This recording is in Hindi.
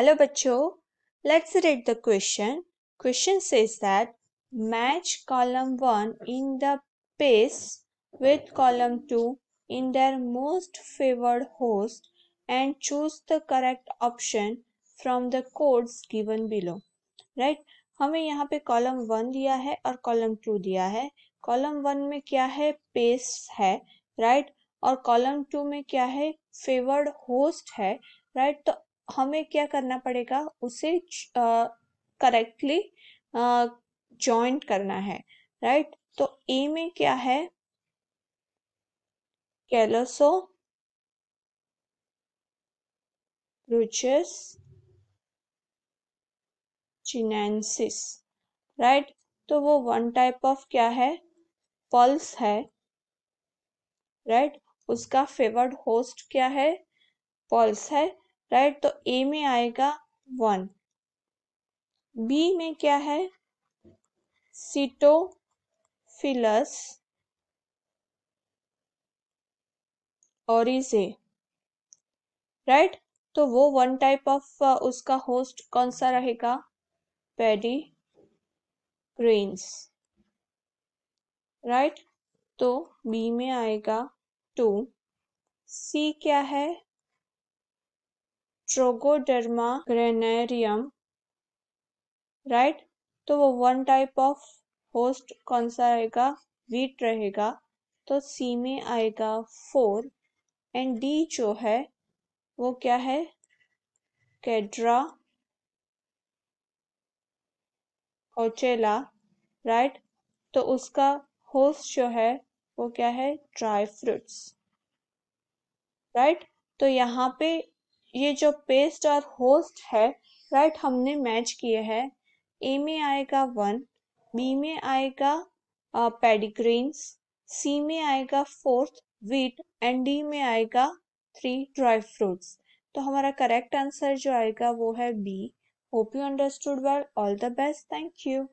हेलो बच्चो let's read the question question says match column one in the pests with column two in their most favoured host and choose the correct option from the codes given below right हमें यहाँ पे कॉलम वन दिया है और कॉलम टू दिया है कॉलम वन में क्या है पेस है राइट right? और कॉलम टू में क्या है फेवर्ड होस्ट है राइट right? तो हमें क्या करना पड़ेगा उसे करेक्टली ज्वाइंट करना है राइट right? तो ए में क्या है कैलोसो रुचिस चिनेसिस राइट तो वो वन टाइप ऑफ क्या है पल्स है राइट right? उसका फेवर्ड होस्ट क्या है पल्स है राइट तो ए में आएगा वन बी में क्या है सिटोफिलस ओरिजे राइट तो वो वन टाइप ऑफ उसका होस्ट कौन सा रहेगा पेडी ग्रेन्स राइट तो बी में आएगा टू सी क्या है ट्रोगोडर्मा ग्रेनेरियम राइट तो वो वन टाइप ऑफ होस्ट कौन सा आएगा वीट रहेगा तो सी में आएगा फोर एंड डी जो है वो क्या है कैड्रा ओचेला राइट तो उसका होस्ट जो है वो क्या है ड्राई फ्रूट्स राइट तो यहाँ पे ये जो पेस्ट और होस्ट है राइट हमने मैच किए हैं ए में आएगा वन बी में आएगा पेडिग्रीन्स uh, सी में आएगा फोर्थ वीट एंड डी में आएगा थ्री ड्राई फ्रूट्स तो हमारा करेक्ट आंसर जो आएगा वो है B hope you understood well all the best thank you